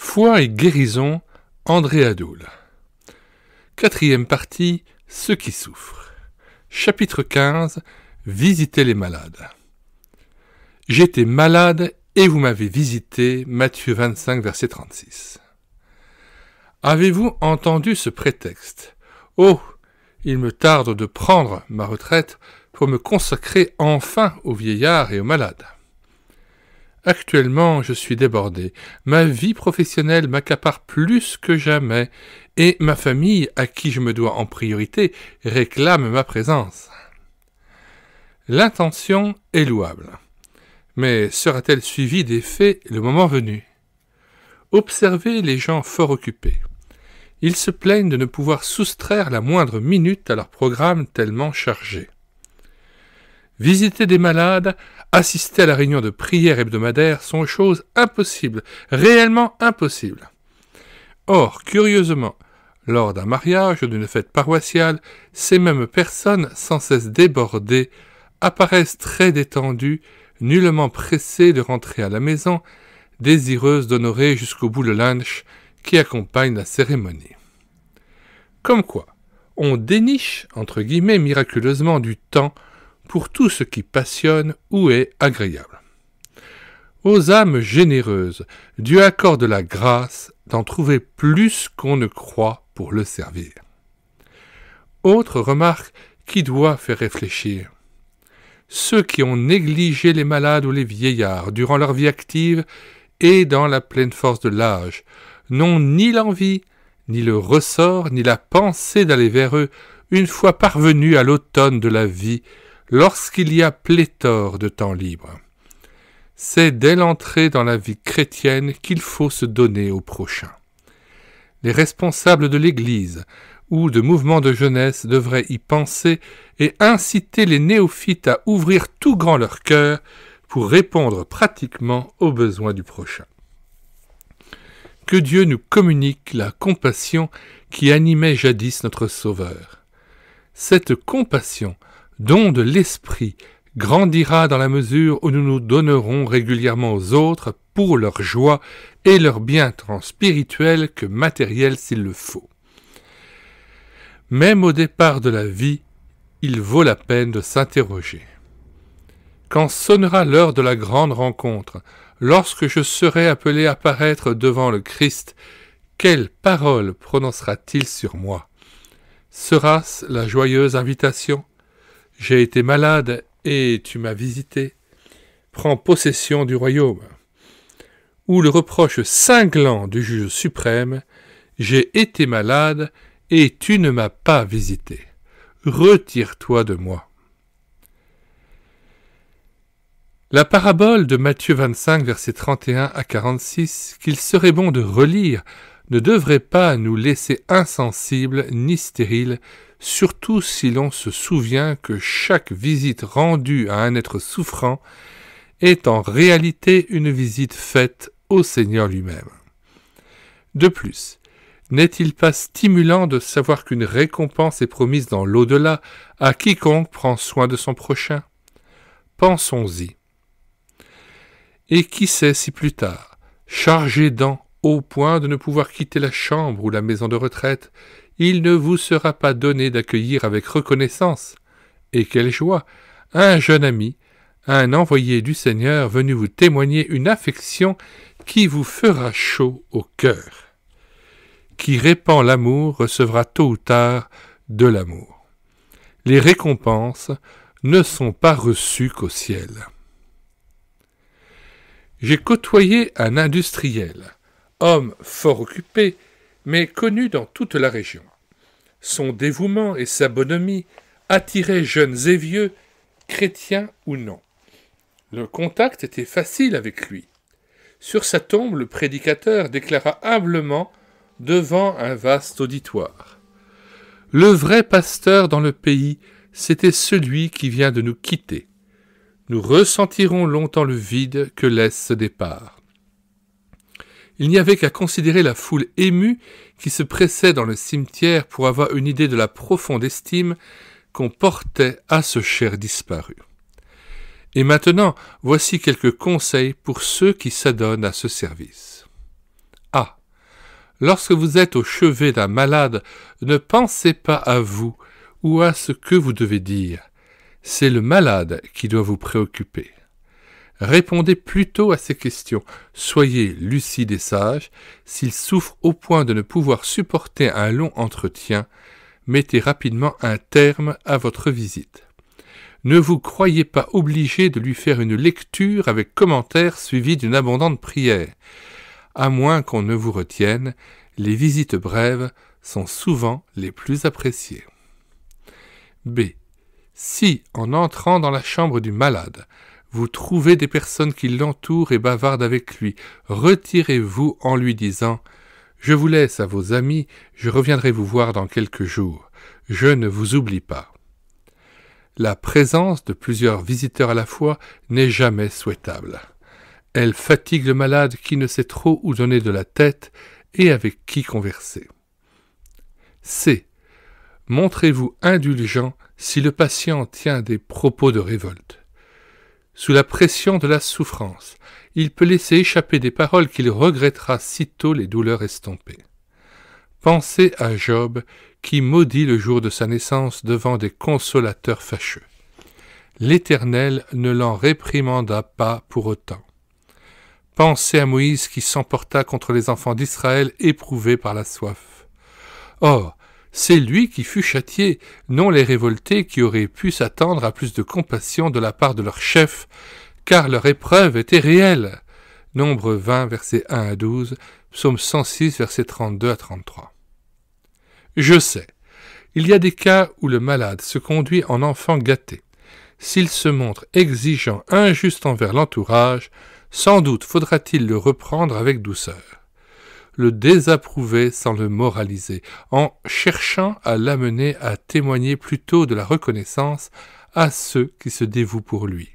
Foi et guérison, André Adoul. Quatrième partie, Ceux qui souffrent. Chapitre 15, visitez les malades. J'étais malade et vous m'avez visité, Matthieu 25, verset 36. Avez-vous entendu ce prétexte Oh, il me tarde de prendre ma retraite pour me consacrer enfin aux vieillards et aux malades. Actuellement, je suis débordé. Ma vie professionnelle m'accapare plus que jamais, et ma famille, à qui je me dois en priorité, réclame ma présence. L'intention est louable, mais sera-t-elle suivie des faits le moment venu Observez les gens fort occupés. Ils se plaignent de ne pouvoir soustraire la moindre minute à leur programme tellement chargé. Visiter des malades, assister à la réunion de prière hebdomadaire sont choses impossibles, réellement impossibles. Or, curieusement, lors d'un mariage ou d'une fête paroissiale, ces mêmes personnes, sans cesse débordées, apparaissent très détendues, nullement pressées de rentrer à la maison, désireuses d'honorer jusqu'au bout le lunch qui accompagne la cérémonie. Comme quoi, on déniche, entre guillemets, miraculeusement du temps pour tout ce qui passionne ou est agréable. Aux âmes généreuses, Dieu accorde la grâce d'en trouver plus qu'on ne croit pour le servir. Autre remarque qui doit faire réfléchir. Ceux qui ont négligé les malades ou les vieillards durant leur vie active et dans la pleine force de l'âge n'ont ni l'envie, ni le ressort, ni la pensée d'aller vers eux une fois parvenus à l'automne de la vie lorsqu'il y a pléthore de temps libre. C'est dès l'entrée dans la vie chrétienne qu'il faut se donner au prochain. Les responsables de l'Église ou de mouvements de jeunesse devraient y penser et inciter les néophytes à ouvrir tout grand leur cœur pour répondre pratiquement aux besoins du prochain. Que Dieu nous communique la compassion qui animait jadis notre Sauveur. Cette compassion don de l'Esprit grandira dans la mesure où nous nous donnerons régulièrement aux autres pour leur joie et leur bien tant spirituel que matériel s'il le faut. Même au départ de la vie, il vaut la peine de s'interroger. Quand sonnera l'heure de la grande rencontre, lorsque je serai appelé à paraître devant le Christ, quelle parole prononcera-t-il sur moi Sera-ce la joyeuse invitation j'ai été malade et tu m'as visité. Prends possession du royaume. Ou le reproche cinglant du juge suprême J'ai été malade et tu ne m'as pas visité. Retire-toi de moi. La parabole de Matthieu 25, versets 31 à 46, qu'il serait bon de relire, ne devrait pas nous laisser insensibles ni stériles surtout si l'on se souvient que chaque visite rendue à un être souffrant est en réalité une visite faite au Seigneur lui-même. De plus, n'est-il pas stimulant de savoir qu'une récompense est promise dans l'au-delà à quiconque prend soin de son prochain Pensons-y. Et qui sait si plus tard, chargé d'en au point de ne pouvoir quitter la chambre ou la maison de retraite, il ne vous sera pas donné d'accueillir avec reconnaissance, et quelle joie, un jeune ami, un envoyé du Seigneur venu vous témoigner une affection qui vous fera chaud au cœur. Qui répand l'amour recevra tôt ou tard de l'amour. Les récompenses ne sont pas reçues qu'au ciel. J'ai côtoyé un industriel, homme fort occupé, mais connu dans toute la région son dévouement et sa bonhomie attiraient jeunes et vieux, chrétiens ou non. Le contact était facile avec lui. Sur sa tombe, le prédicateur déclara humblement devant un vaste auditoire. Le vrai pasteur dans le pays, c'était celui qui vient de nous quitter. Nous ressentirons longtemps le vide que laisse ce départ. Il n'y avait qu'à considérer la foule émue qui se pressait dans le cimetière pour avoir une idée de la profonde estime qu'on portait à ce cher disparu. Et maintenant, voici quelques conseils pour ceux qui s'adonnent à ce service. A. Lorsque vous êtes au chevet d'un malade, ne pensez pas à vous ou à ce que vous devez dire. C'est le malade qui doit vous préoccuper. Répondez plutôt à ces questions. Soyez lucide et sage. S'il souffre au point de ne pouvoir supporter un long entretien, mettez rapidement un terme à votre visite. Ne vous croyez pas obligé de lui faire une lecture avec commentaire suivi d'une abondante prière. À moins qu'on ne vous retienne, les visites brèves sont souvent les plus appréciées. B. Si, en entrant dans la chambre du malade, vous trouvez des personnes qui l'entourent et bavardent avec lui. Retirez-vous en lui disant Je vous laisse à vos amis, je reviendrai vous voir dans quelques jours. Je ne vous oublie pas. La présence de plusieurs visiteurs à la fois n'est jamais souhaitable. Elle fatigue le malade qui ne sait trop où donner de la tête et avec qui converser. C. Montrez-vous indulgent si le patient tient des propos de révolte sous la pression de la souffrance, il peut laisser échapper des paroles qu'il regrettera sitôt les douleurs estompées. Pensez à Job qui maudit le jour de sa naissance devant des consolateurs fâcheux. L'Éternel ne l'en réprimanda pas pour autant. Pensez à Moïse qui s'emporta contre les enfants d'Israël éprouvés par la soif. Or, c'est lui qui fut châtié, non les révoltés qui auraient pu s'attendre à plus de compassion de la part de leur chef, car leur épreuve était réelle. Nombre 20, versets 1 à 12, psaume 106, versets 32 à 33. Je sais, il y a des cas où le malade se conduit en enfant gâté. S'il se montre exigeant, injuste envers l'entourage, sans doute faudra-t-il le reprendre avec douceur le désapprouver sans le moraliser, en cherchant à l'amener à témoigner plutôt de la reconnaissance à ceux qui se dévouent pour lui.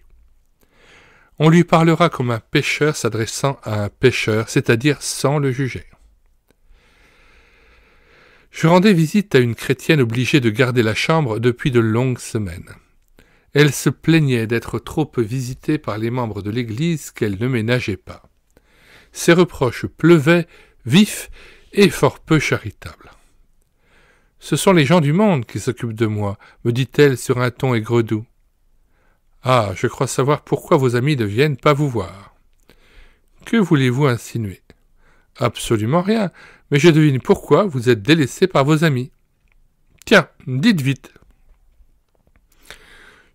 On lui parlera comme un pêcheur s'adressant à un pêcheur, c'est-à-dire sans le juger. Je rendais visite à une chrétienne obligée de garder la chambre depuis de longues semaines. Elle se plaignait d'être trop visitée par les membres de l'Église qu'elle ne ménageait pas. Ses reproches pleuvaient vif et fort peu charitable. Ce sont les gens du monde qui s'occupent de moi, me dit-elle sur un ton aigre-doux. Ah, je crois savoir pourquoi vos amis ne viennent pas vous voir. Que voulez-vous insinuer Absolument rien, mais je devine pourquoi vous êtes délaissé par vos amis. Tiens, dites vite.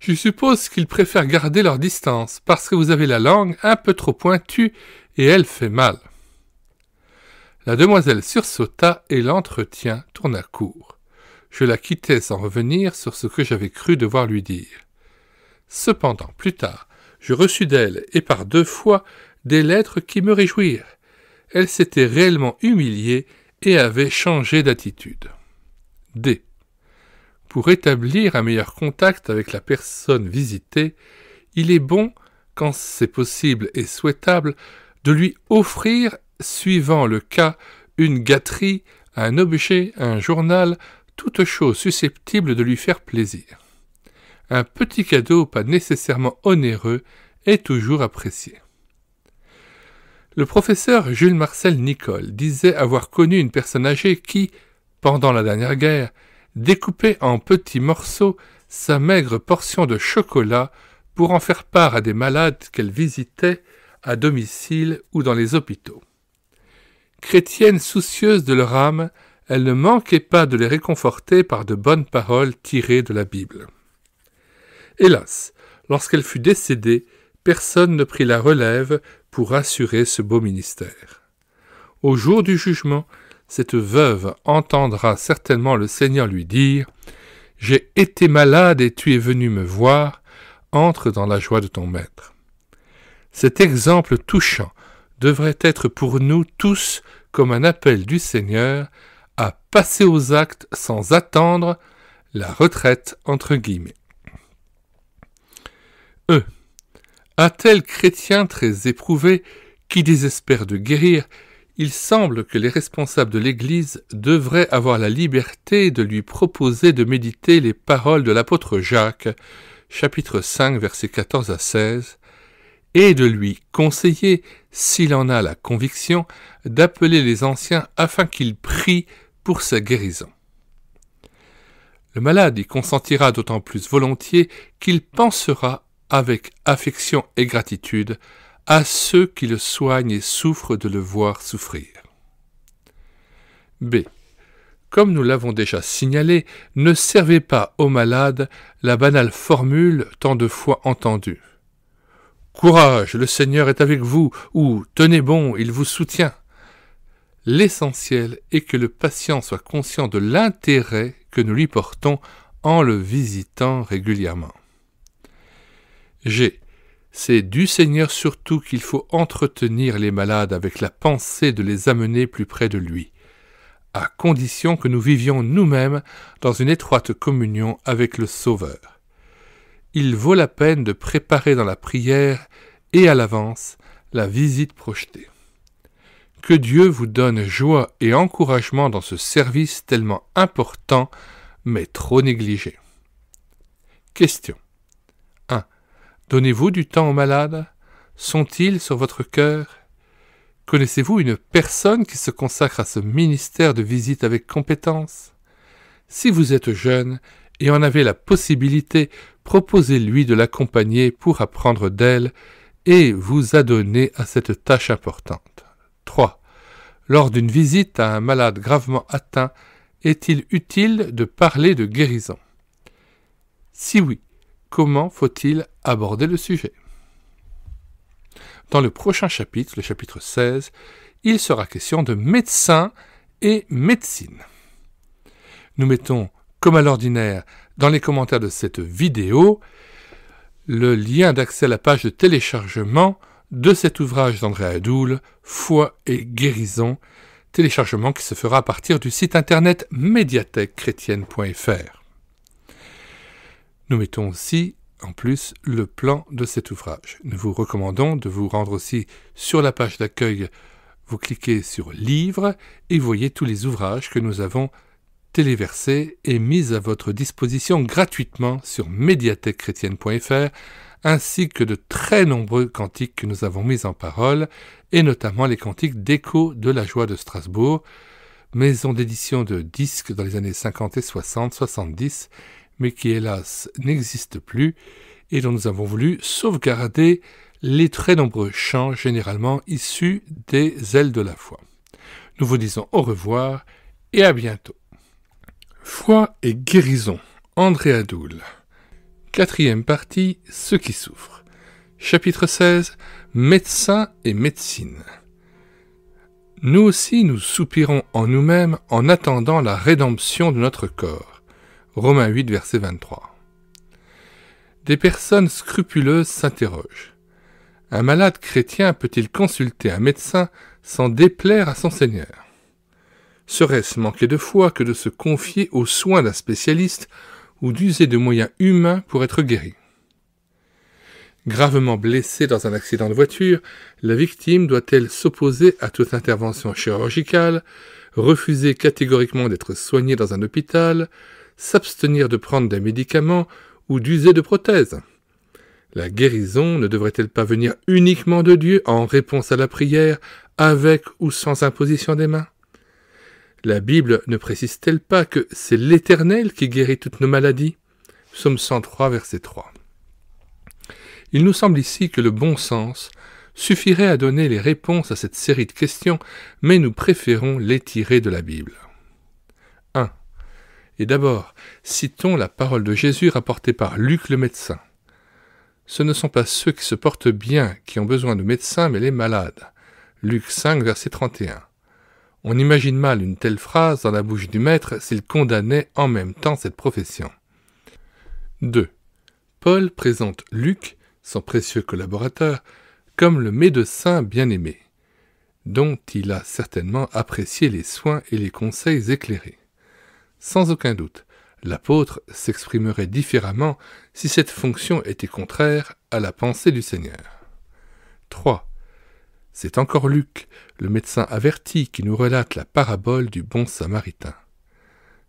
Je suppose qu'ils préfèrent garder leur distance parce que vous avez la langue un peu trop pointue et elle fait mal. La demoiselle sursauta et l'entretien tourna court. Je la quittais sans revenir sur ce que j'avais cru devoir lui dire. Cependant, plus tard, je reçus d'elle, et par deux fois, des lettres qui me réjouirent. Elle s'était réellement humiliée et avait changé d'attitude. D. Pour établir un meilleur contact avec la personne visitée, il est bon, quand c'est possible et souhaitable, de lui offrir suivant le cas, une gâterie, un objet, un journal, toute chose susceptible de lui faire plaisir. Un petit cadeau, pas nécessairement onéreux, est toujours apprécié. Le professeur Jules Marcel Nicole disait avoir connu une personne âgée qui, pendant la dernière guerre, découpait en petits morceaux sa maigre portion de chocolat pour en faire part à des malades qu'elle visitait à domicile ou dans les hôpitaux. Chrétienne soucieuse de leur âme, elle ne manquait pas de les réconforter par de bonnes paroles tirées de la Bible. Hélas, lorsqu'elle fut décédée, personne ne prit la relève pour assurer ce beau ministère. Au jour du jugement, cette veuve entendra certainement le Seigneur lui dire J'ai été malade et tu es venu me voir, entre dans la joie de ton maître. Cet exemple touchant devrait être pour nous tous comme un appel du Seigneur à passer aux actes sans attendre la retraite entre guillemets. E. Un tel chrétien très éprouvé qui désespère de guérir, il semble que les responsables de l'Église devraient avoir la liberté de lui proposer de méditer les paroles de l'apôtre Jacques, chapitre 5, versets 14 à 16, et de lui conseiller, s'il en a la conviction, d'appeler les anciens afin qu'ils prient pour sa guérison. Le malade y consentira d'autant plus volontiers qu'il pensera avec affection et gratitude à ceux qui le soignent et souffrent de le voir souffrir. B. Comme nous l'avons déjà signalé, ne servez pas au malade la banale formule tant de fois entendue. Courage, le Seigneur est avec vous, ou Tenez bon, il vous soutient. L'essentiel est que le patient soit conscient de l'intérêt que nous lui portons en le visitant régulièrement. G. C'est du Seigneur surtout qu'il faut entretenir les malades avec la pensée de les amener plus près de lui, à condition que nous vivions nous-mêmes dans une étroite communion avec le Sauveur il vaut la peine de préparer dans la prière et à l'avance la visite projetée. Que Dieu vous donne joie et encouragement dans ce service tellement important mais trop négligé. Question 1. Donnez-vous du temps aux malades Sont-ils sur votre cœur Connaissez-vous une personne qui se consacre à ce ministère de visite avec compétence Si vous êtes jeune et en avez la possibilité, proposez-lui de l'accompagner pour apprendre d'elle et vous adonner à cette tâche importante. 3. Lors d'une visite à un malade gravement atteint, est-il utile de parler de guérison Si oui, comment faut-il aborder le sujet Dans le prochain chapitre, le chapitre 16, il sera question de médecin et médecine. Nous mettons, comme à l'ordinaire, dans les commentaires de cette vidéo le lien d'accès à la page de téléchargement de cet ouvrage d'André Hadoul, « Foi et guérison, téléchargement qui se fera à partir du site internet médiathèquechrétienne.fr. Nous mettons aussi en plus le plan de cet ouvrage. Nous vous recommandons de vous rendre aussi sur la page d'accueil. Vous cliquez sur livre et voyez tous les ouvrages que nous avons téléversée et mise à votre disposition gratuitement sur médiathèquechrétienne.fr ainsi que de très nombreux cantiques que nous avons mis en parole, et notamment les cantiques d'écho de la joie de Strasbourg, maison d'édition de disques dans les années 50 et 60, 70, mais qui hélas n'existe plus, et dont nous avons voulu sauvegarder les très nombreux chants généralement issus des ailes de la foi. Nous vous disons au revoir et à bientôt. Foi et guérison, André Adoul. Quatrième partie, ceux qui souffrent. Chapitre 16, Médecin et médecine. Nous aussi nous soupirons en nous-mêmes en attendant la rédemption de notre corps. Romains 8, verset 23. Des personnes scrupuleuses s'interrogent. Un malade chrétien peut-il consulter un médecin sans déplaire à son Seigneur Serait-ce manquer de foi que de se confier aux soins d'un spécialiste ou d'user de moyens humains pour être guéri Gravement blessée dans un accident de voiture, la victime doit-elle s'opposer à toute intervention chirurgicale, refuser catégoriquement d'être soignée dans un hôpital, s'abstenir de prendre des médicaments ou d'user de prothèses La guérison ne devrait-elle pas venir uniquement de Dieu en réponse à la prière, avec ou sans imposition des mains la Bible ne précise-t-elle pas que c'est l'Éternel qui guérit toutes nos maladies Psaume 103, verset 3. Il nous semble ici que le bon sens suffirait à donner les réponses à cette série de questions, mais nous préférons les tirer de la Bible. 1. Et d'abord, citons la parole de Jésus rapportée par Luc le médecin. Ce ne sont pas ceux qui se portent bien qui ont besoin de médecins, mais les malades. Luc 5, verset 31. On imagine mal une telle phrase dans la bouche du maître s'il condamnait en même temps cette profession. 2. Paul présente Luc, son précieux collaborateur, comme le médecin bien-aimé, dont il a certainement apprécié les soins et les conseils éclairés. Sans aucun doute, l'apôtre s'exprimerait différemment si cette fonction était contraire à la pensée du Seigneur. 3. C'est encore Luc, le médecin averti, qui nous relate la parabole du bon samaritain.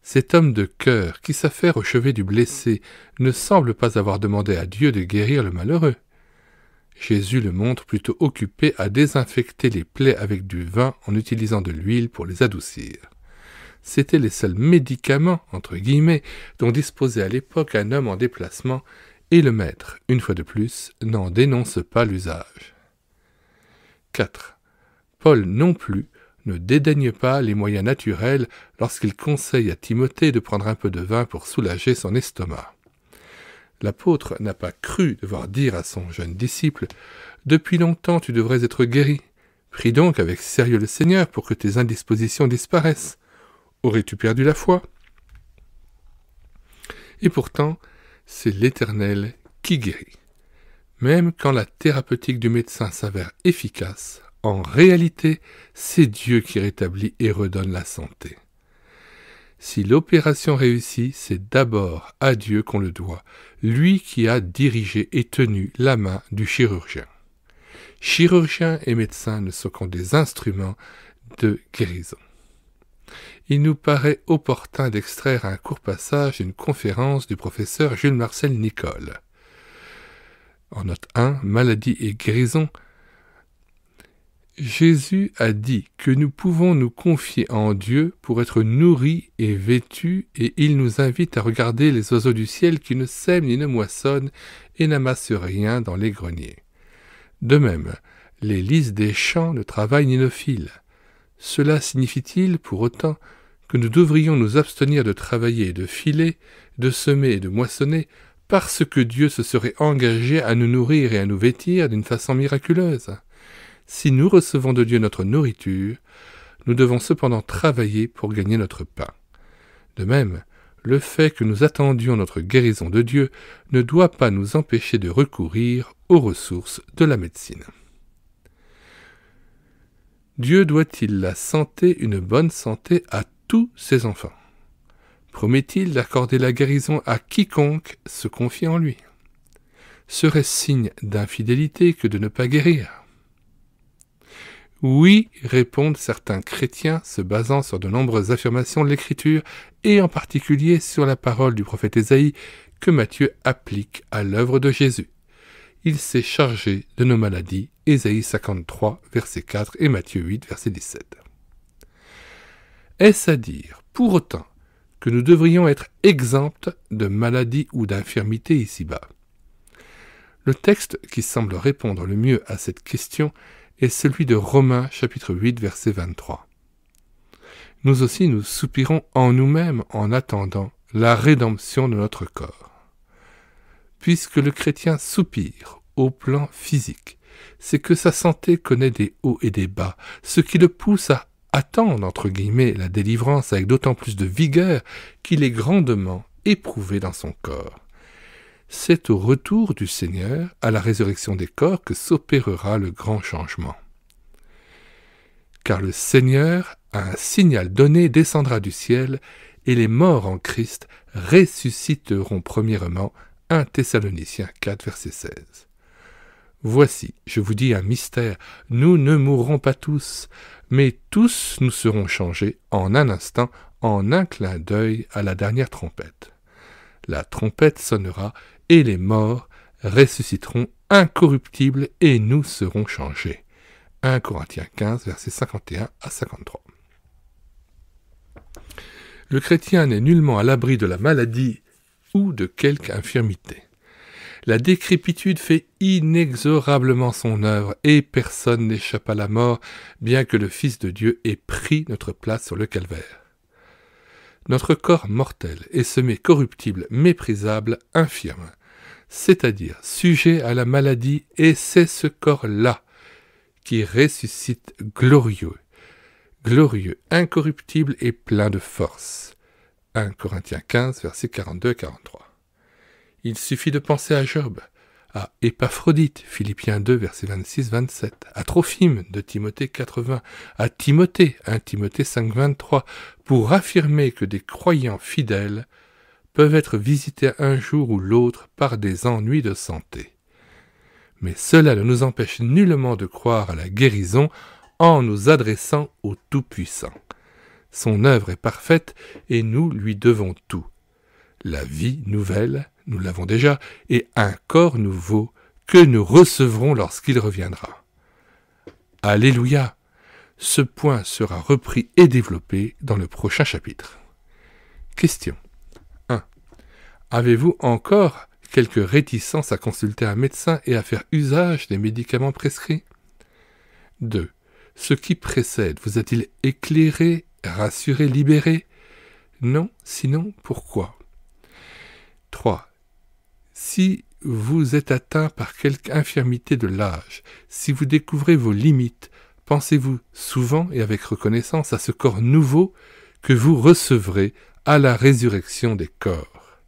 Cet homme de cœur qui s'affaire au chevet du blessé ne semble pas avoir demandé à Dieu de guérir le malheureux. Jésus le montre plutôt occupé à désinfecter les plaies avec du vin en utilisant de l'huile pour les adoucir. C'étaient les seuls médicaments, entre guillemets, dont disposait à l'époque un homme en déplacement, et le maître, une fois de plus, n'en dénonce pas l'usage. 4. Paul non plus ne dédaigne pas les moyens naturels lorsqu'il conseille à Timothée de prendre un peu de vin pour soulager son estomac. L'apôtre n'a pas cru devoir dire à son jeune disciple Depuis longtemps tu devrais être guéri. Prie donc avec sérieux le Seigneur pour que tes indispositions disparaissent. Aurais-tu perdu la foi Et pourtant, c'est l'Éternel qui guérit. Même quand la thérapeutique du médecin s'avère efficace, en réalité, c'est Dieu qui rétablit et redonne la santé. Si l'opération réussit, c'est d'abord à Dieu qu'on le doit, lui qui a dirigé et tenu la main du chirurgien. Chirurgien et médecin ne sont qu'en des instruments de guérison. Il nous paraît opportun d'extraire un court passage d'une conférence du professeur Jules Marcel Nicole. En note 1, maladie et guérison, Jésus a dit que nous pouvons nous confier en Dieu pour être nourris et vêtus, et il nous invite à regarder les oiseaux du ciel qui ne sèment ni ne moissonnent et n'amassent rien dans les greniers. De même, les lys des champs ne travaillent ni ne filent. Cela signifie-t-il pour autant que nous devrions nous abstenir de travailler et de filer, de semer et de moissonner parce que Dieu se serait engagé à nous nourrir et à nous vêtir d'une façon miraculeuse. Si nous recevons de Dieu notre nourriture, nous devons cependant travailler pour gagner notre pain. De même, le fait que nous attendions notre guérison de Dieu ne doit pas nous empêcher de recourir aux ressources de la médecine. Dieu doit-il la santé, une bonne santé, à tous ses enfants promet-il d'accorder la guérison à quiconque se confie en lui. Serait-ce signe d'infidélité que de ne pas guérir Oui, répondent certains chrétiens se basant sur de nombreuses affirmations de l'Écriture et en particulier sur la parole du prophète Ésaïe que Matthieu applique à l'œuvre de Jésus. Il s'est chargé de nos maladies, Ésaïe 53, verset 4 et Matthieu 8, verset 17. Est-ce à dire, pour autant, que nous devrions être exemptes de maladies ou d'infirmités ici-bas. Le texte qui semble répondre le mieux à cette question est celui de Romains chapitre 8 verset 23. Nous aussi nous soupirons en nous-mêmes en attendant la rédemption de notre corps. Puisque le chrétien soupire au plan physique, c'est que sa santé connaît des hauts et des bas, ce qui le pousse à attendent entre guillemets la délivrance avec d'autant plus de vigueur qu'il est grandement éprouvé dans son corps. C'est au retour du Seigneur, à la résurrection des corps, que s'opérera le grand changement. Car le Seigneur, à un signal donné, descendra du ciel, et les morts en Christ ressusciteront premièrement 1 Thessaloniciens 4 verset 16. Voici, je vous dis un mystère, nous ne mourrons pas tous, mais tous nous serons changés en un instant, en un clin d'œil à la dernière trompette. La trompette sonnera, et les morts ressusciteront incorruptibles, et nous serons changés. 1 Corinthiens 15, versets 51 à 53. Le chrétien n'est nullement à l'abri de la maladie ou de quelque infirmité. La décrépitude fait inexorablement son œuvre, et personne n'échappe à la mort, bien que le Fils de Dieu ait pris notre place sur le calvaire. Notre corps mortel est semé corruptible, méprisable, infirme, c'est-à-dire sujet à la maladie, et c'est ce corps-là qui ressuscite glorieux, glorieux, incorruptible et plein de force. 1 Corinthiens 15, versets 42 43. Il suffit de penser à Job, à Épaphrodite, Philippiens 2, verset 26-27, à Trophime, de Timothée 80, à Timothée, 1 Timothée 5, 23, pour affirmer que des croyants fidèles peuvent être visités un jour ou l'autre par des ennuis de santé. Mais cela ne nous empêche nullement de croire à la guérison en nous adressant au Tout-Puissant. Son œuvre est parfaite et nous lui devons tout. La vie nouvelle, nous l'avons déjà, et un corps nouveau que nous recevrons lorsqu'il reviendra. Alléluia Ce point sera repris et développé dans le prochain chapitre. Question 1. Avez-vous encore quelques réticences à consulter un médecin et à faire usage des médicaments prescrits 2. Ce qui précède vous a-t-il éclairé, rassuré, libéré Non, sinon pourquoi 3. Si vous êtes atteint par quelque infirmité de l'âge, si vous découvrez vos limites, pensez-vous souvent et avec reconnaissance à ce corps nouveau que vous recevrez à la résurrection des corps.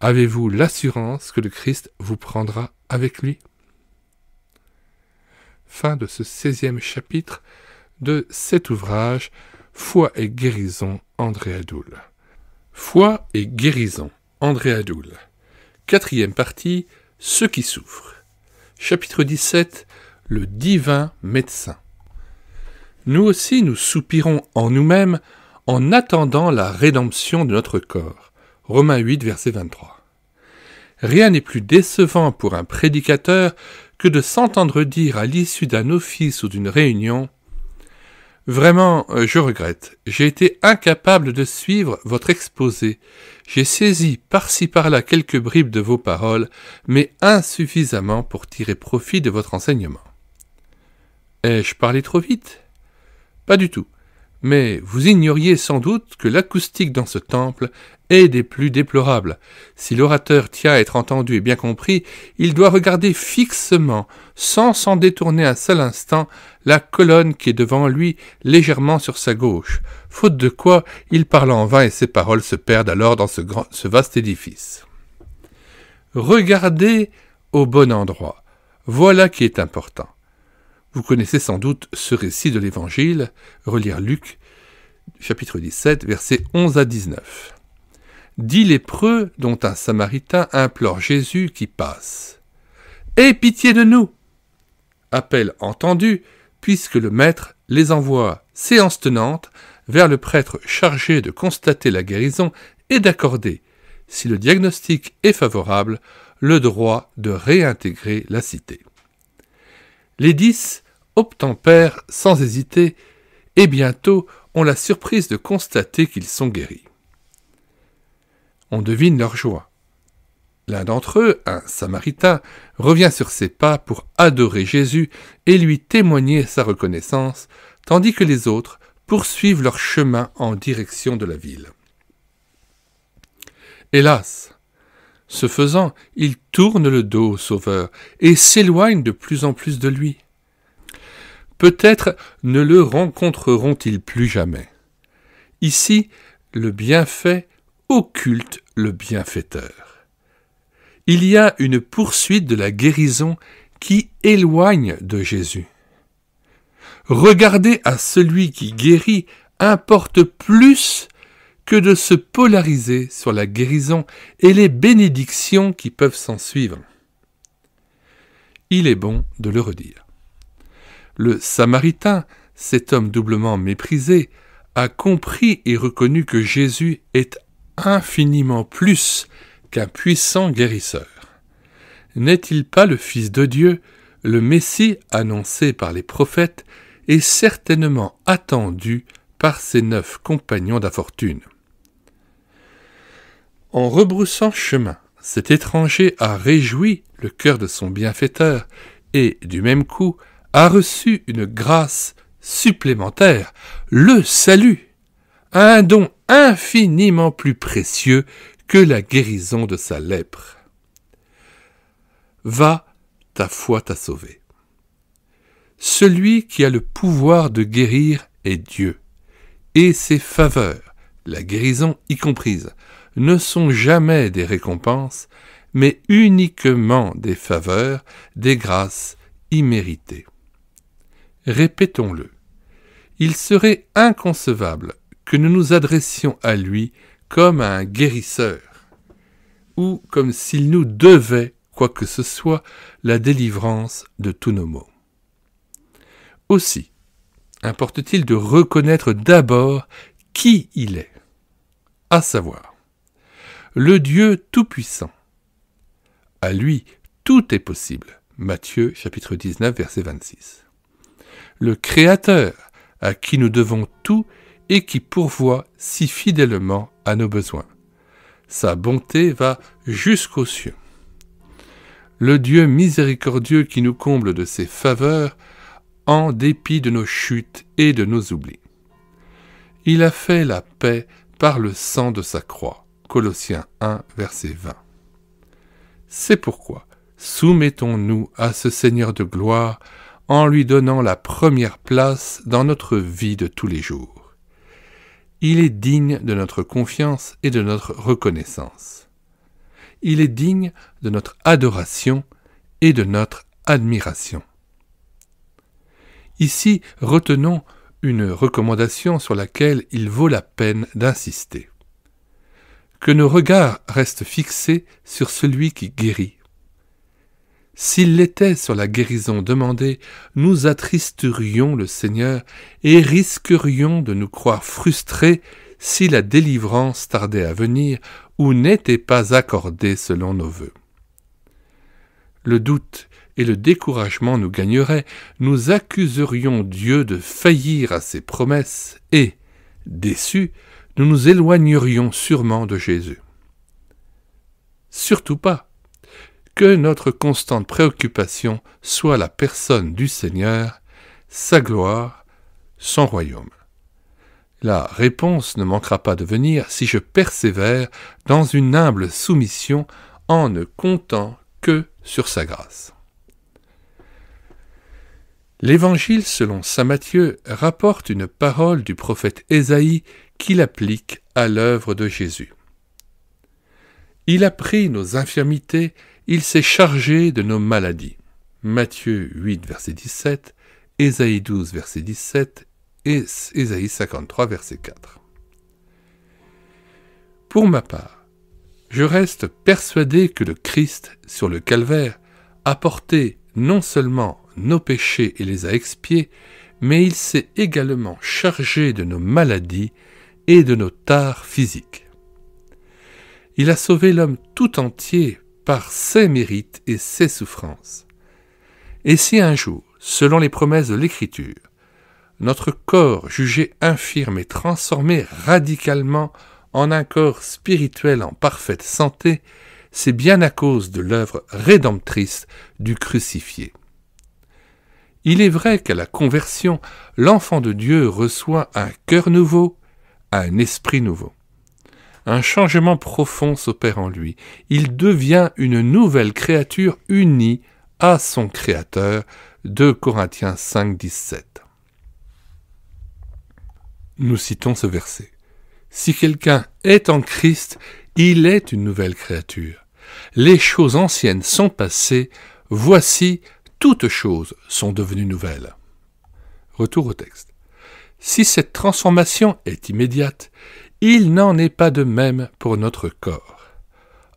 Avez-vous l'assurance que le Christ vous prendra avec lui Fin de ce 16 chapitre de cet ouvrage Foi et guérison, André Adoul. Foi et guérison, André Adoul. Quatrième partie, ceux qui souffrent. Chapitre 17, le divin médecin. Nous aussi nous soupirons en nous-mêmes en attendant la rédemption de notre corps. Romains 8, verset 23. Rien n'est plus décevant pour un prédicateur que de s'entendre dire à l'issue d'un office ou d'une réunion Vraiment, euh, je regrette. J'ai été incapable de suivre votre exposé. J'ai saisi par-ci par-là quelques bribes de vos paroles, mais insuffisamment pour tirer profit de votre enseignement. Ai-je parlé trop vite Pas du tout. Mais vous ignoriez sans doute que l'acoustique dans ce temple est des plus déplorables. Si l'orateur tient à être entendu et bien compris, il doit regarder fixement, sans s'en détourner un seul instant, la colonne qui est devant lui, légèrement sur sa gauche, faute de quoi il parle en vain et ses paroles se perdent alors dans ce, ce vaste édifice. Regardez au bon endroit. Voilà qui est important. Vous connaissez sans doute ce récit de l'Évangile, relire Luc chapitre 17 versets 11 à 19. Dix lépreux dont un Samaritain implore Jésus qui passe. Aie pitié de nous Appel entendu, puisque le maître les envoie, séance tenante, vers le prêtre chargé de constater la guérison et d'accorder, si le diagnostic est favorable, le droit de réintégrer la cité. Les dix obtempèrent sans hésiter, et bientôt ont la surprise de constater qu'ils sont guéris. On devine leur joie. L'un d'entre eux, un samaritain, revient sur ses pas pour adorer Jésus et lui témoigner sa reconnaissance, tandis que les autres poursuivent leur chemin en direction de la ville. Hélas, ce faisant, il tourne le dos au Sauveur et s'éloigne de plus en plus de lui. Peut-être ne le rencontreront-ils plus jamais. Ici, le bienfait occulte le bienfaiteur. Il y a une poursuite de la guérison qui éloigne de Jésus. Regardez à celui qui guérit importe plus que de se polariser sur la guérison et les bénédictions qui peuvent s'en suivre. Il est bon de le redire. Le Samaritain, cet homme doublement méprisé, a compris et reconnu que Jésus est infiniment plus qu'un puissant guérisseur. N'est-il pas le Fils de Dieu, le Messie annoncé par les prophètes et certainement attendu par ses neuf compagnons d'infortune en rebroussant chemin, cet étranger a réjoui le cœur de son bienfaiteur et, du même coup, a reçu une grâce supplémentaire, le salut, un don infiniment plus précieux que la guérison de sa lèpre. Va, ta foi t'a sauvé. Celui qui a le pouvoir de guérir est Dieu, et ses faveurs, la guérison y comprise, ne sont jamais des récompenses, mais uniquement des faveurs, des grâces imméritées. Répétons-le. Il serait inconcevable que nous nous adressions à lui comme à un guérisseur, ou comme s'il nous devait, quoi que ce soit, la délivrance de tous nos maux. Aussi, importe-t-il de reconnaître d'abord qui il est, à savoir le Dieu Tout-Puissant. À lui, tout est possible. Matthieu chapitre 19 verset 26. Le Créateur, à qui nous devons tout et qui pourvoit si fidèlement à nos besoins. Sa bonté va jusqu'aux cieux. Le Dieu miséricordieux qui nous comble de ses faveurs en dépit de nos chutes et de nos oublis. Il a fait la paix par le sang de sa croix. Colossiens 1, verset 20. C'est pourquoi soumettons-nous à ce Seigneur de gloire en lui donnant la première place dans notre vie de tous les jours. Il est digne de notre confiance et de notre reconnaissance. Il est digne de notre adoration et de notre admiration. Ici, retenons une recommandation sur laquelle il vaut la peine d'insister que nos regards restent fixés sur celui qui guérit. S'il l'était sur la guérison demandée, nous attristerions le Seigneur et risquerions de nous croire frustrés si la délivrance tardait à venir ou n'était pas accordée selon nos vœux. Le doute et le découragement nous gagneraient, nous accuserions Dieu de faillir à ses promesses et, déçus, nous nous éloignerions sûrement de Jésus. Surtout pas. Que notre constante préoccupation soit la personne du Seigneur, sa gloire, son royaume. La réponse ne manquera pas de venir si je persévère dans une humble soumission en ne comptant que sur sa grâce. L'Évangile selon Saint Matthieu rapporte une parole du prophète Ésaïe qu'il applique à l'œuvre de Jésus. Il a pris nos infirmités, il s'est chargé de nos maladies. Matthieu 8, verset 17, Ésaïe 12, verset 17 et Ésaïe 53, verset 4. Pour ma part, je reste persuadé que le Christ, sur le calvaire, a porté non seulement nos péchés et les a expiés, mais il s'est également chargé de nos maladies et de nos tares physiques. Il a sauvé l'homme tout entier par ses mérites et ses souffrances. Et si un jour, selon les promesses de l'Écriture, notre corps jugé infirme est transformé radicalement en un corps spirituel en parfaite santé, c'est bien à cause de l'œuvre rédemptrice du crucifié. Il est vrai qu'à la conversion, l'enfant de Dieu reçoit un cœur nouveau, un esprit nouveau. Un changement profond s'opère en lui. Il devient une nouvelle créature unie à son Créateur. 2 Corinthiens 5, Nous citons ce verset. Si quelqu'un est en Christ, il est une nouvelle créature. Les choses anciennes sont passées, voici toutes choses sont devenues nouvelles. Retour au texte. Si cette transformation est immédiate, il n'en est pas de même pour notre corps.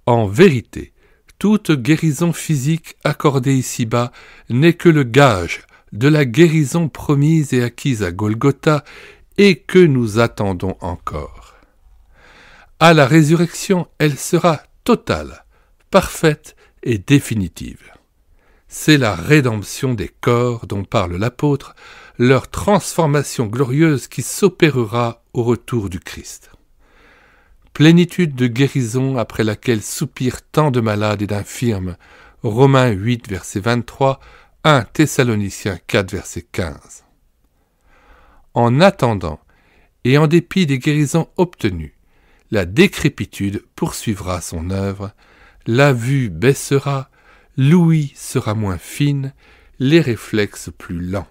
En vérité, toute guérison physique accordée ici-bas n'est que le gage de la guérison promise et acquise à Golgotha et que nous attendons encore. À la résurrection, elle sera totale, parfaite et définitive c'est la rédemption des corps dont parle l'apôtre, leur transformation glorieuse qui s'opérera au retour du Christ. Plénitude de guérison après laquelle soupirent tant de malades et d'infirmes. Romains 8, verset 23, 1 Thessaloniciens 4, verset 15. En attendant, et en dépit des guérisons obtenues, la décrépitude poursuivra son œuvre, la vue baissera, l'ouïe sera moins fine, les réflexes plus lents.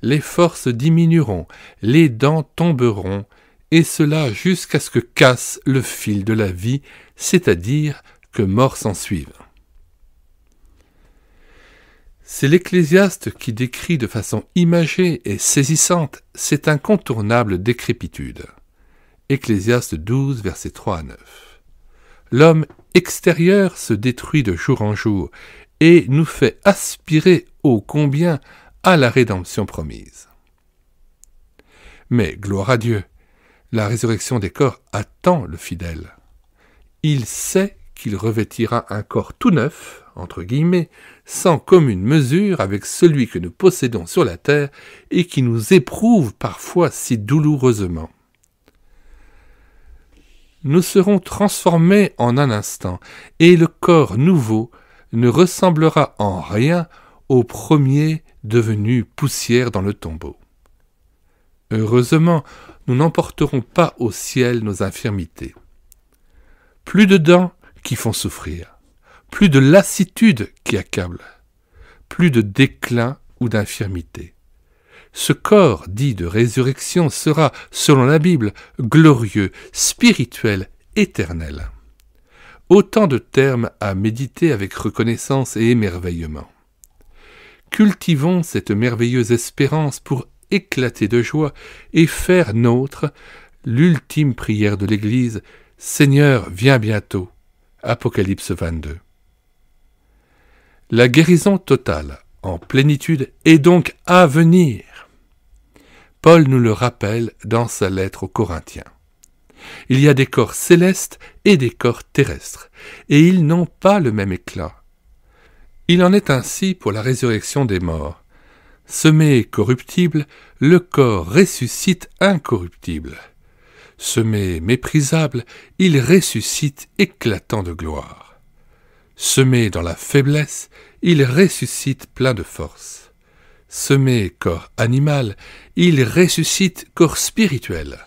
Les forces diminueront, les dents tomberont, et cela jusqu'à ce que casse le fil de la vie, c'est-à-dire que mort s'en suive. C'est l'Ecclésiaste qui décrit de façon imagée et saisissante cette incontournable décrépitude. Ecclésiaste 12, versets 3 à 9 l'homme extérieur se détruit de jour en jour et nous fait aspirer ô combien à la rédemption promise. Mais, gloire à Dieu, la résurrection des corps attend le fidèle. Il sait qu'il revêtira un corps tout neuf, entre guillemets, sans commune mesure avec celui que nous possédons sur la terre et qui nous éprouve parfois si douloureusement nous serons transformés en un instant, et le corps nouveau ne ressemblera en rien au premier devenu poussière dans le tombeau. Heureusement, nous n'emporterons pas au ciel nos infirmités. Plus de dents qui font souffrir, plus de lassitude qui accable, plus de déclin ou d'infirmité. Ce corps dit de résurrection sera, selon la Bible, glorieux, spirituel, éternel. Autant de termes à méditer avec reconnaissance et émerveillement. Cultivons cette merveilleuse espérance pour éclater de joie et faire nôtre l'ultime prière de l'Église Seigneur, viens bientôt. Apocalypse 22. La guérison totale en plénitude est donc à venir. Paul nous le rappelle dans sa lettre aux Corinthiens. Il y a des corps célestes et des corps terrestres, et ils n'ont pas le même éclat. Il en est ainsi pour la résurrection des morts. Semé corruptible, le corps ressuscite incorruptible. Semé méprisable, il ressuscite éclatant de gloire. Semé dans la faiblesse, il ressuscite plein de force semé corps animal, il ressuscite corps spirituel.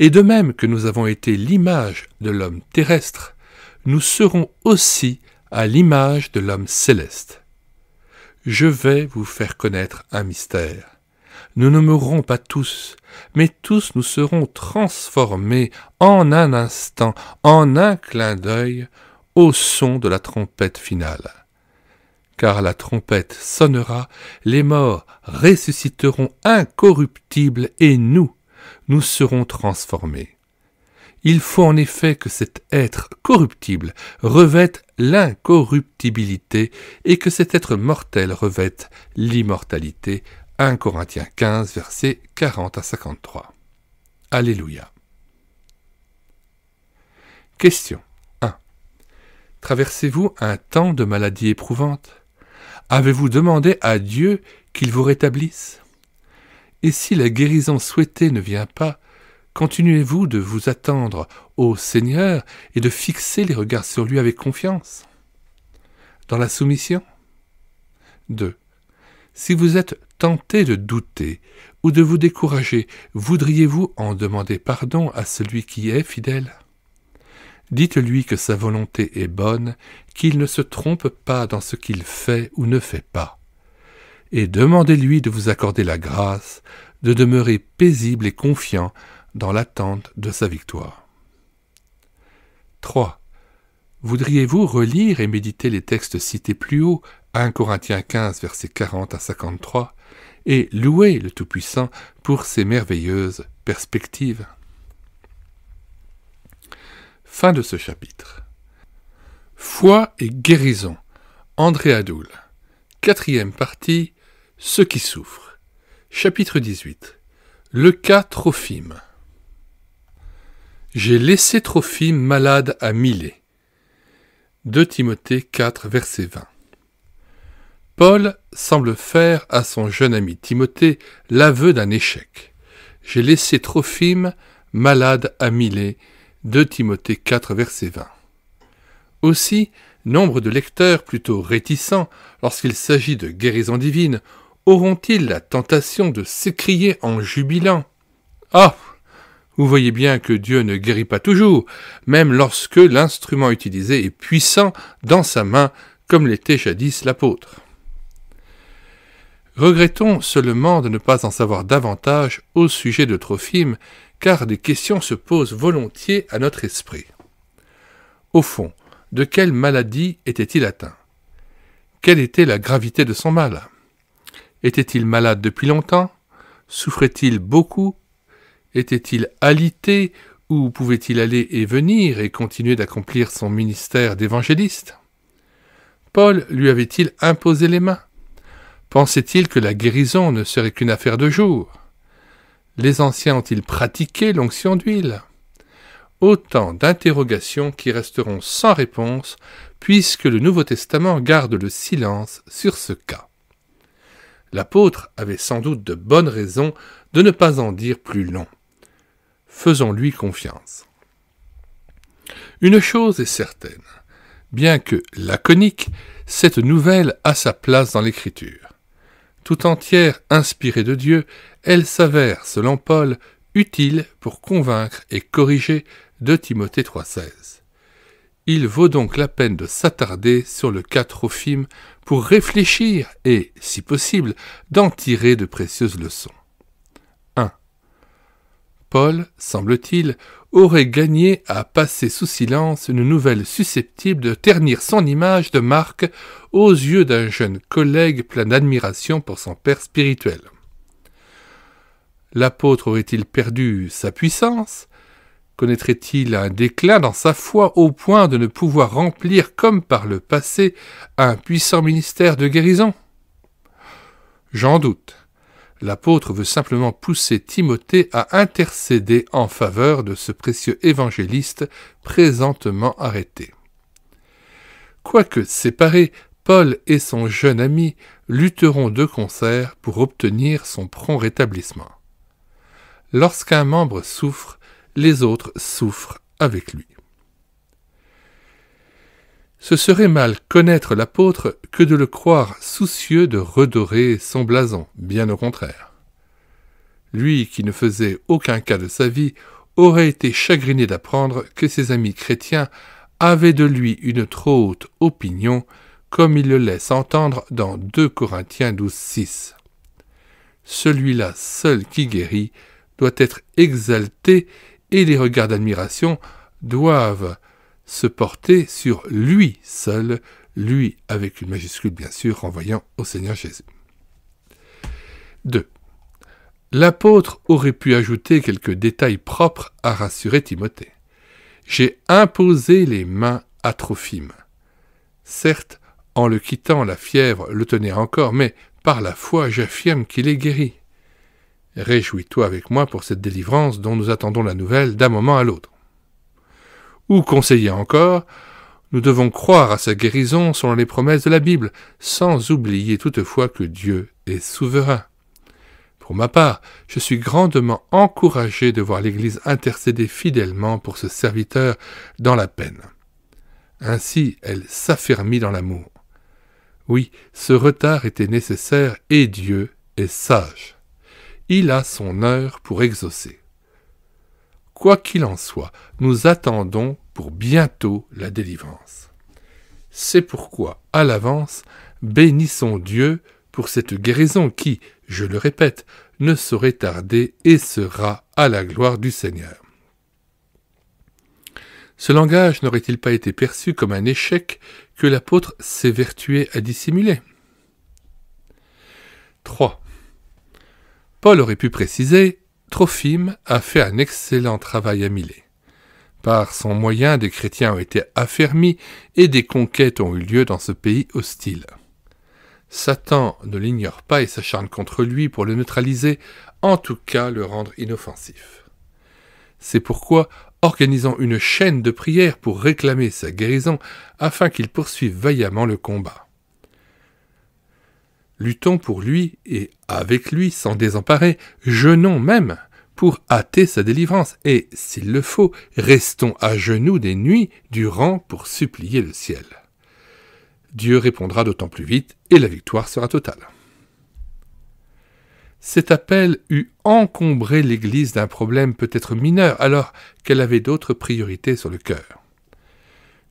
Et de même que nous avons été l'image de l'homme terrestre, nous serons aussi à l'image de l'homme céleste. Je vais vous faire connaître un mystère. Nous ne mourrons pas tous, mais tous nous serons transformés en un instant, en un clin d'œil, au son de la trompette finale car la trompette sonnera, les morts ressusciteront incorruptibles et nous, nous serons transformés. Il faut en effet que cet être corruptible revête l'incorruptibilité et que cet être mortel revête l'immortalité. 1 Corinthiens 15, versets 40 à 53. Alléluia. Question 1. Traversez-vous un temps de maladie éprouvante Avez-vous demandé à Dieu qu'il vous rétablisse Et si la guérison souhaitée ne vient pas, continuez-vous de vous attendre au Seigneur et de fixer les regards sur lui avec confiance Dans la soumission 2. Si vous êtes tenté de douter ou de vous décourager, voudriez-vous en demander pardon à celui qui est fidèle Dites-lui que sa volonté est bonne, qu'il ne se trompe pas dans ce qu'il fait ou ne fait pas. Et demandez-lui de vous accorder la grâce de demeurer paisible et confiant dans l'attente de sa victoire. 3. Voudriez-vous relire et méditer les textes cités plus haut, 1 Corinthiens 15, versets 40 à 53, et louer le Tout-Puissant pour ses merveilleuses perspectives Fin de ce chapitre. Foi et guérison. André Adoul. Quatrième partie. Ceux qui souffrent. Chapitre 18. Le cas Trophime. J'ai laissé Trophime malade à Milet. 2 Timothée 4, verset 20. Paul semble faire à son jeune ami Timothée l'aveu d'un échec. J'ai laissé Trophime malade à Milet 2 Timothée 4, verset 20. Aussi, nombre de lecteurs plutôt réticents lorsqu'il s'agit de guérison divine, auront-ils la tentation de s'écrier en jubilant Ah Vous voyez bien que Dieu ne guérit pas toujours, même lorsque l'instrument utilisé est puissant dans sa main, comme l'était jadis l'apôtre. Regrettons seulement de ne pas en savoir davantage au sujet de Trophime car des questions se posent volontiers à notre esprit. Au fond, de quelle maladie était-il atteint Quelle était la gravité de son mal Était-il malade depuis longtemps Souffrait-il beaucoup Était-il alité ou pouvait-il aller et venir et continuer d'accomplir son ministère d'évangéliste Paul lui avait-il imposé les mains Pensait-il que la guérison ne serait qu'une affaire de jour les anciens ont-ils pratiqué l'onction d'huile Autant d'interrogations qui resteront sans réponse puisque le Nouveau Testament garde le silence sur ce cas. L'apôtre avait sans doute de bonnes raisons de ne pas en dire plus long. Faisons-lui confiance. Une chose est certaine, bien que laconique, cette nouvelle a sa place dans l'écriture tout entière inspirée de Dieu, elle s'avère, selon Paul, utile pour convaincre et corriger de Timothée 3,16. Il vaut donc la peine de s'attarder sur le 4 Trophime pour réfléchir et, si possible, d'en tirer de précieuses leçons. Paul, semble-t-il, aurait gagné à passer sous silence une nouvelle susceptible de ternir son image de marque aux yeux d'un jeune collègue plein d'admiration pour son père spirituel. L'apôtre aurait-il perdu sa puissance Connaîtrait-il un déclin dans sa foi au point de ne pouvoir remplir comme par le passé un puissant ministère de guérison J'en doute. L'apôtre veut simplement pousser Timothée à intercéder en faveur de ce précieux évangéliste présentement arrêté. Quoique séparés, Paul et son jeune ami lutteront de concert pour obtenir son prompt rétablissement. Lorsqu'un membre souffre, les autres souffrent avec lui ce serait mal connaître l'apôtre que de le croire soucieux de redorer son blason, bien au contraire. Lui qui ne faisait aucun cas de sa vie aurait été chagriné d'apprendre que ses amis chrétiens avaient de lui une trop haute opinion, comme il le laisse entendre dans 2 Corinthiens 12,6. Celui-là seul qui guérit doit être exalté et les regards d'admiration doivent se porter sur lui seul, lui avec une majuscule bien sûr, renvoyant au Seigneur Jésus. 2. L'apôtre aurait pu ajouter quelques détails propres à rassurer Timothée. J'ai imposé les mains à Trophime. Certes, en le quittant, la fièvre le tenait encore, mais par la foi, j'affirme qu'il est guéri. Réjouis-toi avec moi pour cette délivrance dont nous attendons la nouvelle d'un moment à l'autre ou conseiller encore, nous devons croire à sa guérison selon les promesses de la Bible, sans oublier toutefois que Dieu est souverain. Pour ma part, je suis grandement encouragé de voir l'Église intercéder fidèlement pour ce serviteur dans la peine. Ainsi, elle s'affermit dans l'amour. Oui, ce retard était nécessaire et Dieu est sage. Il a son heure pour exaucer. Quoi qu'il en soit, nous attendons pour bientôt la délivrance. C'est pourquoi, à l'avance, bénissons Dieu pour cette guérison qui, je le répète, ne saurait tarder et sera à la gloire du Seigneur. Ce langage n'aurait-il pas été perçu comme un échec que l'apôtre s'évertuait à dissimuler 3. Paul aurait pu préciser Trophime a fait un excellent travail à Milet. Par son moyen, des chrétiens ont été affermis et des conquêtes ont eu lieu dans ce pays hostile. Satan ne l'ignore pas et s'acharne contre lui pour le neutraliser, en tout cas le rendre inoffensif. C'est pourquoi, organisons une chaîne de prières pour réclamer sa guérison afin qu'il poursuive vaillamment le combat. Luttons pour lui et avec lui sans désemparer, jeûnons même pour hâter sa délivrance, et, s'il le faut, restons à genoux des nuits durant pour supplier le ciel. Dieu répondra d'autant plus vite, et la victoire sera totale. Cet appel eût encombré l'Église d'un problème peut-être mineur, alors qu'elle avait d'autres priorités sur le cœur.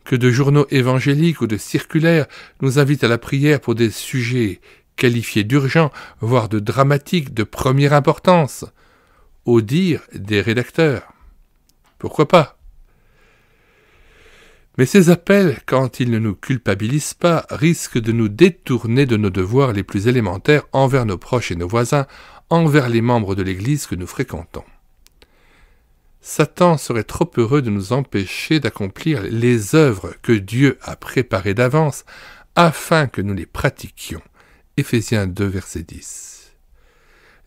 Que de journaux évangéliques ou de circulaires nous invitent à la prière pour des sujets qualifiés d'urgents, voire de dramatiques, de première importance, au dire des rédacteurs. Pourquoi pas Mais ces appels, quand ils ne nous culpabilisent pas, risquent de nous détourner de nos devoirs les plus élémentaires envers nos proches et nos voisins, envers les membres de l'Église que nous fréquentons. Satan serait trop heureux de nous empêcher d'accomplir les œuvres que Dieu a préparées d'avance afin que nous les pratiquions. Ephésiens 2, verset 10.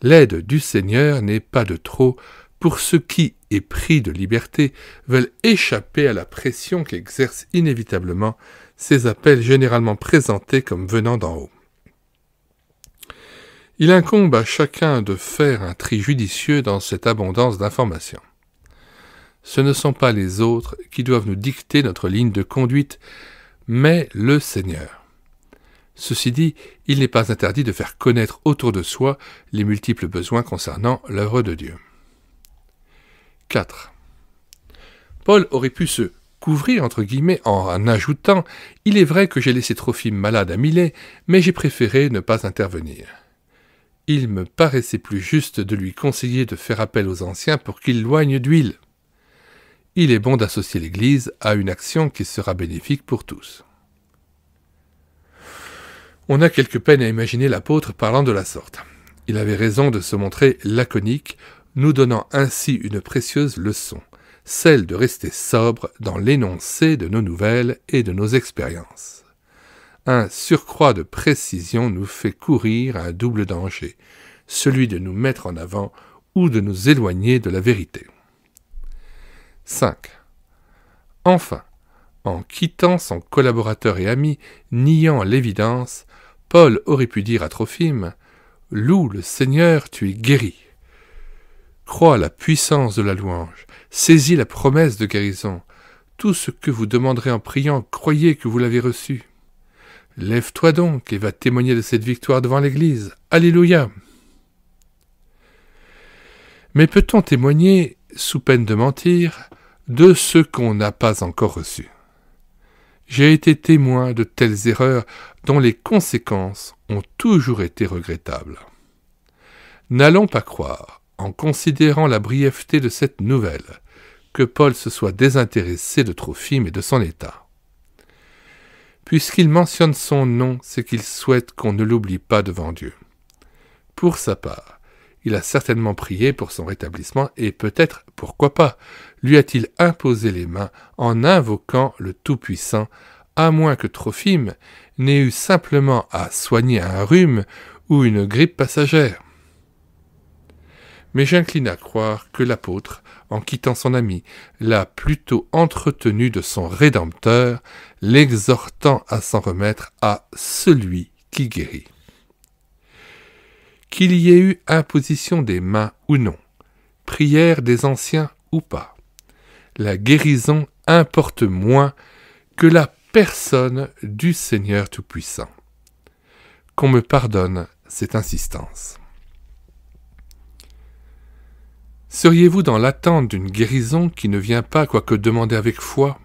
L'aide du Seigneur n'est pas de trop pour ceux qui, épris de liberté, veulent échapper à la pression qu'exercent inévitablement ces appels généralement présentés comme venant d'en haut. Il incombe à chacun de faire un tri judicieux dans cette abondance d'informations. Ce ne sont pas les autres qui doivent nous dicter notre ligne de conduite, mais le Seigneur. Ceci dit, il n'est pas interdit de faire connaître autour de soi les multiples besoins concernant l'œuvre de Dieu. 4. Paul aurait pu se couvrir entre guillemets en ajoutant Il est vrai que j'ai laissé Trophime malade à Milet, mais j'ai préféré ne pas intervenir. Il me paraissait plus juste de lui conseiller de faire appel aux anciens pour qu'ils loignent d'huile. Il est bon d'associer l'Église à une action qui sera bénéfique pour tous. On a quelque peine à imaginer l'apôtre parlant de la sorte. Il avait raison de se montrer laconique, nous donnant ainsi une précieuse leçon, celle de rester sobre dans l'énoncé de nos nouvelles et de nos expériences. Un surcroît de précision nous fait courir un double danger, celui de nous mettre en avant ou de nous éloigner de la vérité. 5. Enfin, en quittant son collaborateur et ami, niant l'évidence, Paul aurait pu dire à Trophime Loue le Seigneur, tu es guéri. Crois à la puissance de la louange, saisis la promesse de guérison. Tout ce que vous demanderez en priant, croyez que vous l'avez reçu. Lève-toi donc et va témoigner de cette victoire devant l'Église. Alléluia. Mais peut-on témoigner, sous peine de mentir, de ce qu'on n'a pas encore reçu j'ai été témoin de telles erreurs dont les conséquences ont toujours été regrettables. N'allons pas croire, en considérant la brièveté de cette nouvelle, que Paul se soit désintéressé de Trophime et de son état. Puisqu'il mentionne son nom, c'est qu'il souhaite qu'on ne l'oublie pas devant Dieu. Pour sa part, il a certainement prié pour son rétablissement et peut-être, pourquoi pas, lui a-t-il imposé les mains en invoquant le Tout-Puissant, à moins que Trophime n'ait eu simplement à soigner un rhume ou une grippe passagère. Mais j'incline à croire que l'apôtre, en quittant son ami, l'a plutôt entretenu de son Rédempteur, l'exhortant à s'en remettre à celui qui guérit qu'il y ait eu imposition des mains ou non, prière des anciens ou pas. La guérison importe moins que la personne du Seigneur Tout-Puissant. Qu'on me pardonne cette insistance. Seriez-vous dans l'attente d'une guérison qui ne vient pas quoique demander avec foi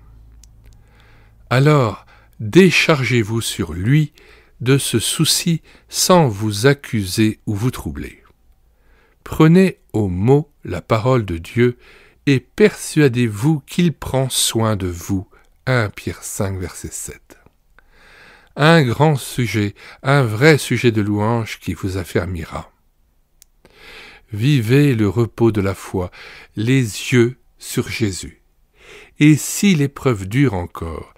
Alors, déchargez-vous sur lui de ce souci sans vous accuser ou vous troubler. Prenez au mot la parole de Dieu et persuadez-vous qu'il prend soin de vous. 1 Pierre 5, verset 7. Un grand sujet, un vrai sujet de louange qui vous affermira. Vivez le repos de la foi, les yeux sur Jésus. Et si l'épreuve dure encore,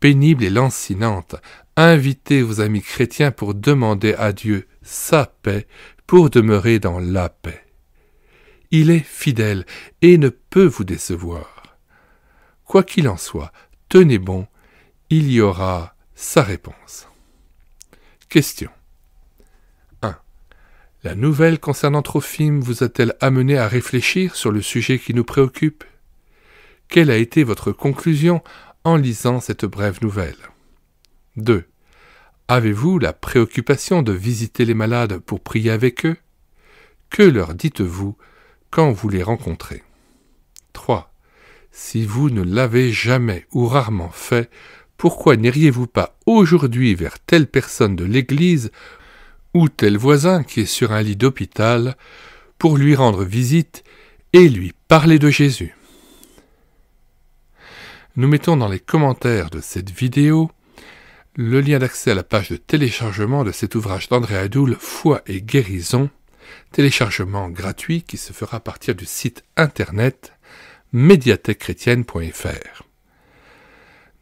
pénible et lancinante, Invitez vos amis chrétiens pour demander à Dieu sa paix pour demeurer dans la paix. Il est fidèle et ne peut vous décevoir. Quoi qu'il en soit, tenez bon, il y aura sa réponse. Question 1. La nouvelle concernant Trophime vous a-t-elle amené à réfléchir sur le sujet qui nous préoccupe Quelle a été votre conclusion en lisant cette brève nouvelle 2. Avez-vous la préoccupation de visiter les malades pour prier avec eux Que leur dites-vous quand vous les rencontrez 3. Si vous ne l'avez jamais ou rarement fait, pourquoi n'iriez-vous pas aujourd'hui vers telle personne de l'Église ou tel voisin qui est sur un lit d'hôpital pour lui rendre visite et lui parler de Jésus Nous mettons dans les commentaires de cette vidéo le lien d'accès à la page de téléchargement de cet ouvrage d'André Adoule Foi et guérison, téléchargement gratuit qui se fera à partir du site internet médiathèquechrétienne.fr.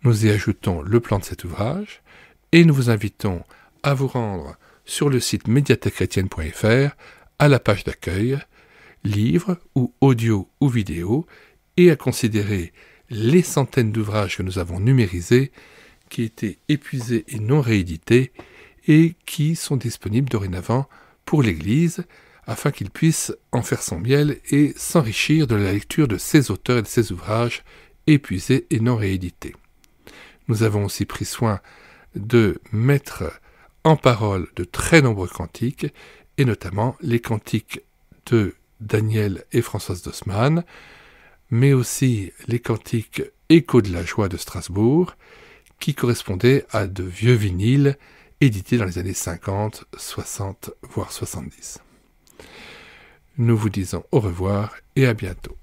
Nous y ajoutons le plan de cet ouvrage et nous vous invitons à vous rendre sur le site médiathèquechrétienne.fr à la page d'accueil, livres ou audio ou vidéo, et à considérer les centaines d'ouvrages que nous avons numérisés qui étaient épuisés et non réédités, et qui sont disponibles dorénavant pour l'Église, afin qu'il puisse en faire son miel et s'enrichir de la lecture de ses auteurs et de ses ouvrages épuisés et non réédités. Nous avons aussi pris soin de mettre en parole de très nombreux cantiques, et notamment les cantiques de Daniel et Françoise Dossmann, mais aussi les cantiques Écho de la joie de Strasbourg, qui correspondait à de vieux vinyles édités dans les années 50, 60, voire 70. Nous vous disons au revoir et à bientôt.